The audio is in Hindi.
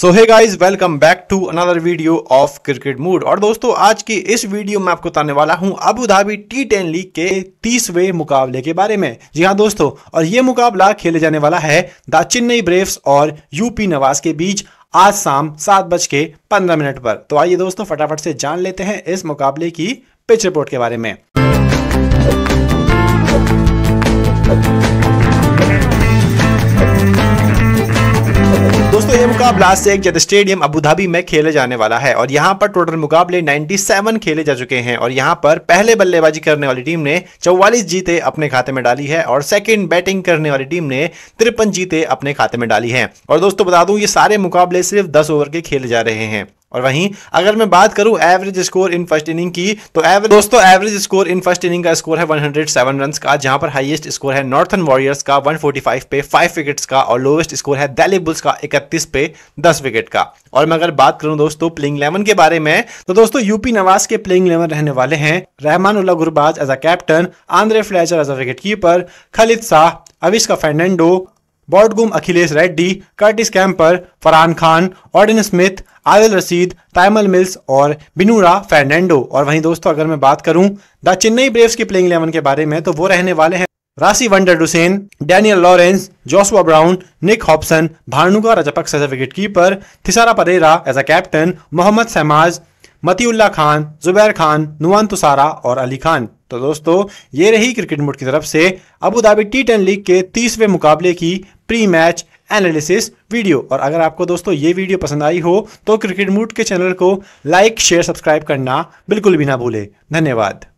सो है guys welcome back to another video of cricket mood और दोस्तों आज की इस वीडियो में आपको बताने वाला हूं Abu Dhabi T ten league के तीसवे मुकाबले के बारे में जी हाँ दोस्तों और ये मुकाबला खेले जाने वाला है द चेन्नई ब्रेव्स और यूपी नवाज के बीच आज शाम सात बज के पंद्रह मिनट पर तो आइए दोस्तों फटाफट से जान लेते हैं इस मुकाबले की पिच रिपोर्ट के बारे में दोस्तों ये मुकाबला शेख जद स्टेडियम अबूधाबी में खेले जाने वाला है और यहाँ पर टोटल मुकाबले 97 खेले जा चुके हैं और यहाँ पर पहले बल्लेबाजी करने वाली टीम ने 44 जीते अपने खाते में डाली है और सेकंड बैटिंग करने वाली टीम ने तिरपन जीते अपने खाते में डाली है और दोस्तों बता दूं ये सारे मुकाबले सिर्फ दस ओवर के खेले जा रहे हैं और वहीं अगर मैं बात करूं average score in first inning की तो एवरेज दोस्तों average score in first inning का स्कोर है 107 रन का जहां पर हाईएस्ट स्कोर है नॉर्थन वॉरियर्स का 145 पे 5 विकेट्स का और लोवेस्ट स्कोर है दिल्ली बुल्स का 31 पे 10 विकेट का और मैं अगर बात करूं दोस्तों प्लेइंग इलेवन के बारे में तो दोस्तों यूपी नवाज के प्लेइंग इलेवन रहने वाले हैं Rahman Ullah Gurbaz as a captain Andre Fletcher as a wicket keeper Khalid Shah Avishka Fernando बॉडगुम Akhilesh Reddy Curtis Campher Farhan Khan Odean Smith Adil Rashid Tymal mills और बिनूरा फर्नैंडो और वहीं दोस्तों अगर मैं बात करूं द चेन्नई ब्रेव्स की प्लेइंग इलेवन के बारे में तो वो रहने वाले हैं Rassie van der Dussen Daniel Lawrence Joshua Brown Nick Hobson Bhanuka Rajapaksa as a wicket keeper Thisara Perera as a captain Mohammad सहमाज मतीउल्ला खान जुबैर खान नुआन तुसारा और अली खान तो दोस्तों ये रही क्रिकेट मोड की तरफ से Abu Dhabi T ten league के तीसवें मुकाबले की प्री मैच एनालिसिस वीडियो और अगर आपको दोस्तों ये वीडियो पसंद आई हो तो क्रिकेट मूड के चैनल को लाइक शेयर सब्सक्राइब करना बिल्कुल भी ना भूले धन्यवाद